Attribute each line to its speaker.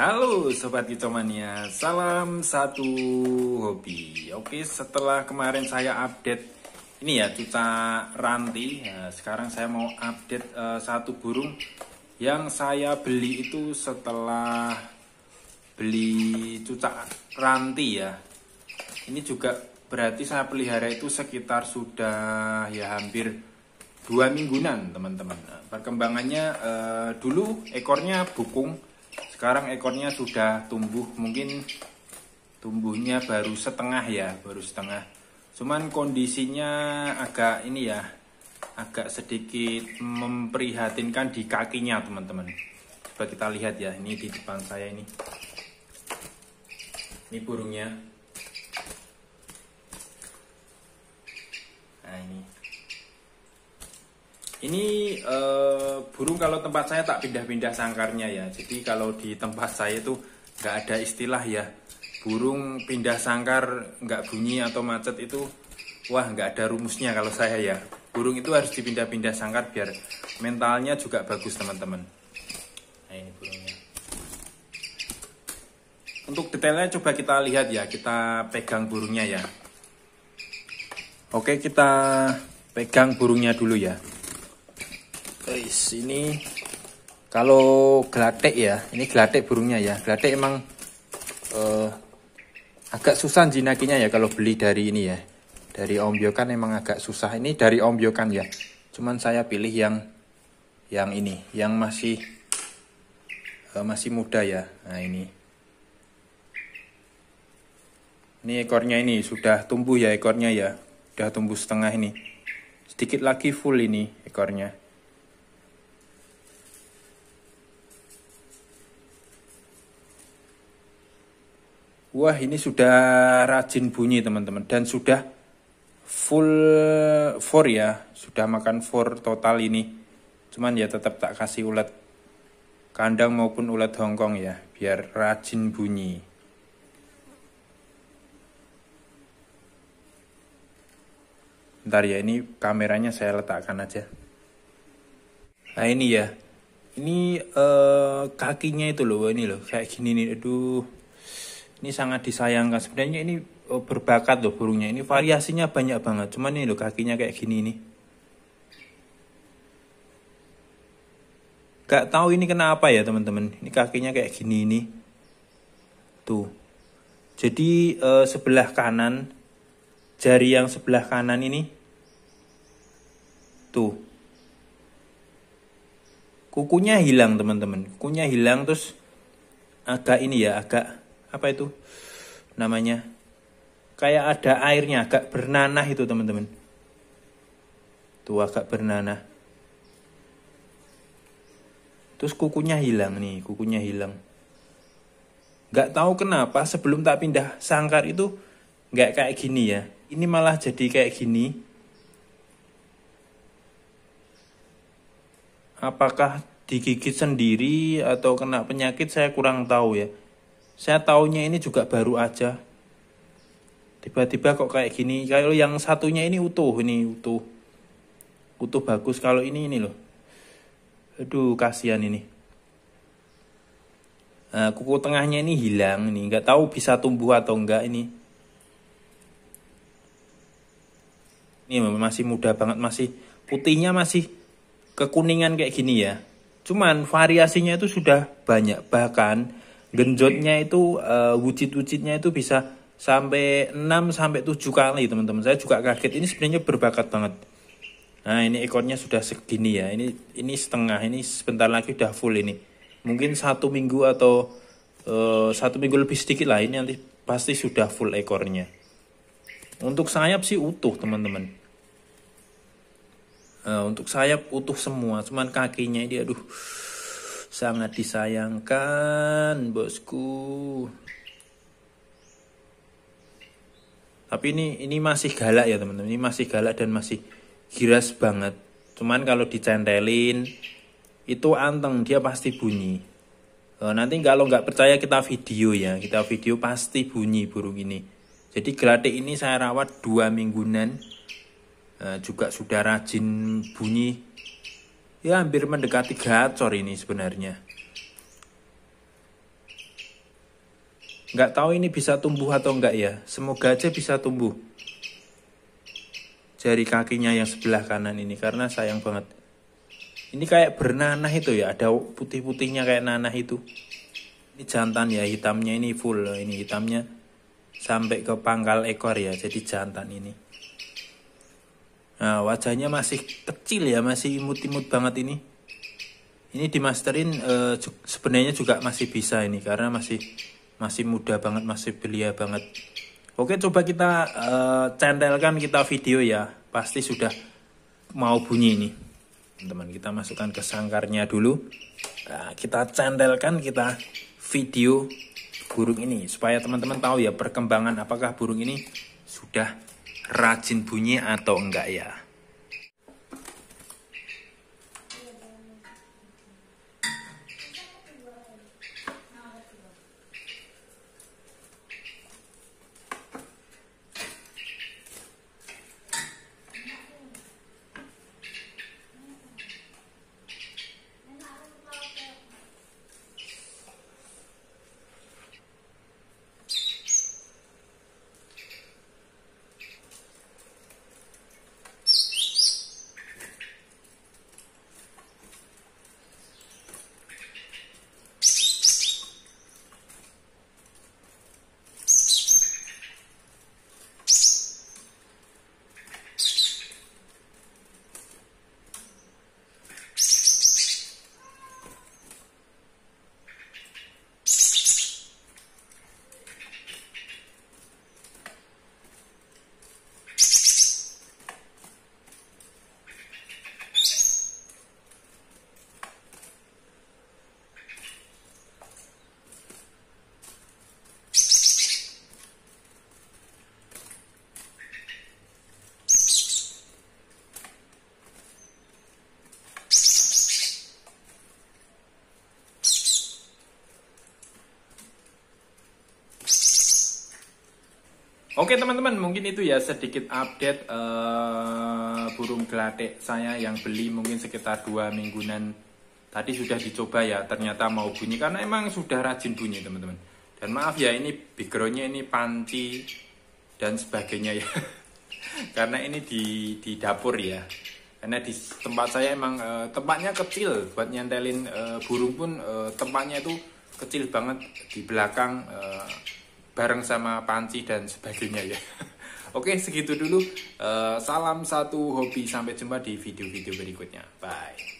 Speaker 1: Halo Sobat Kicomania, salam satu hobi Oke setelah kemarin saya update ini ya cuca ranti ya, Sekarang saya mau update uh, satu burung Yang saya beli itu setelah beli cuca ranti ya Ini juga berarti saya pelihara itu sekitar sudah ya hampir dua mingguan teman-teman nah, Perkembangannya uh, dulu ekornya bukung sekarang ekornya sudah tumbuh, mungkin tumbuhnya baru setengah ya, baru setengah. Cuman kondisinya agak ini ya, agak sedikit memprihatinkan di kakinya teman-teman. Coba kita lihat ya, ini di depan saya ini. Ini burungnya. Nah ini ini uh, burung kalau tempat saya tak pindah-pindah sangkarnya ya. Jadi kalau di tempat saya itu nggak ada istilah ya burung pindah sangkar nggak bunyi atau macet itu wah nggak ada rumusnya kalau saya ya burung itu harus dipindah-pindah sangkar biar mentalnya juga bagus teman-teman nah ini burungnya untuk detailnya coba kita lihat ya kita pegang burungnya ya oke kita pegang burungnya dulu ya Guys, ini kalau gelatek ya, ini gelatek burungnya ya. Gelatek emang uh, agak susah jinakinya ya kalau beli dari ini ya. Dari ombiokan emang agak susah. Ini dari ombiokan ya. Cuman saya pilih yang yang ini, yang masih uh, masih muda ya. Nah, ini. Ini ekornya ini sudah tumbuh ya ekornya ya. Sudah tumbuh setengah ini. Sedikit lagi full ini ekornya. Wah ini sudah rajin bunyi teman-teman dan sudah full for ya sudah makan for total ini cuman ya tetap tak kasih ulat kandang maupun ulat hongkong ya biar rajin bunyi Ntar ya ini kameranya saya letakkan aja Nah ini ya ini uh, kakinya itu loh ini loh kayak gini nih aduh ini sangat disayangkan sebenarnya ini oh, berbakat loh burungnya ini variasinya banyak banget cuman ini loh kakinya kayak gini nih gak tahu ini kenapa ya teman-teman ini kakinya kayak gini nih tuh jadi eh, sebelah kanan jari yang sebelah kanan ini tuh kukunya hilang teman-teman kukunya hilang terus agak ini ya agak apa itu namanya kayak ada airnya agak bernanah itu teman-teman tuh agak bernanah terus kukunya hilang nih kukunya hilang nggak tahu kenapa sebelum tak pindah sangkar itu nggak kayak gini ya ini malah jadi kayak gini apakah digigit sendiri atau kena penyakit saya kurang tahu ya saya taunya ini juga baru aja. Tiba-tiba kok kayak gini. Kalau yang satunya ini utuh, ini utuh. Utuh bagus kalau ini ini loh. Aduh, kasihan ini. Nah, kuku tengahnya ini hilang ini. Nggak tahu bisa tumbuh atau enggak ini. Ini masih muda banget, masih putihnya masih kekuningan kayak gini ya. Cuman variasinya itu sudah banyak bahkan genjotnya itu uh, wujud-wujudnya itu bisa sampai 6 sampai 7 kali teman-teman saya juga kaget ini sebenarnya berbakat banget nah ini ekornya sudah segini ya ini ini setengah ini sebentar lagi udah full ini mungkin satu minggu atau uh, satu minggu lebih sedikit lah ini nanti pasti sudah full ekornya untuk sayap sih utuh teman-teman uh, untuk sayap utuh semua cuman kakinya ini aduh sangat disayangkan bosku tapi ini ini masih galak ya teman-teman ini masih galak dan masih giras banget cuman kalau dicentelin itu anteng dia pasti bunyi oh, nanti kalau nggak percaya kita video ya kita video pasti bunyi burung ini jadi gelatik ini saya rawat dua mingguan eh, juga sudah rajin bunyi ya hampir mendekati gacor ini sebenarnya. Nggak tahu ini bisa tumbuh atau enggak ya. Semoga aja bisa tumbuh. Jari kakinya yang sebelah kanan ini karena sayang banget. Ini kayak bernanah itu ya, ada putih-putihnya kayak nanah itu. Ini jantan ya, hitamnya ini full ini hitamnya sampai ke pangkal ekor ya, jadi jantan ini. Nah, wajahnya masih kecil ya, masih imut-imut banget ini. Ini dimasterin eh, sebenarnya juga masih bisa ini karena masih masih muda banget, masih belia banget. Oke, coba kita eh, cendelkan centelkan kita video ya. Pasti sudah mau bunyi ini. Teman-teman, kita masukkan ke sangkarnya dulu. Nah, kita centelkan kita video burung ini supaya teman-teman tahu ya perkembangan apakah burung ini sudah rajin bunyi atau enggak ya. Oke teman-teman, mungkin itu ya sedikit update uh, burung gelatik saya yang beli mungkin sekitar dua mingguan tadi sudah dicoba ya, ternyata mau bunyi karena emang sudah rajin bunyi teman-teman. Dan maaf ya ini backgroundnya ini panci dan sebagainya ya, karena ini di di dapur ya. Karena di tempat saya emang uh, tempatnya kecil buat nyantelin uh, burung pun uh, tempatnya itu kecil banget di belakang. Uh, bareng sama panci dan sebagainya ya. Oke, segitu dulu. Eh, salam satu hobi. Sampai jumpa di video-video berikutnya. Bye.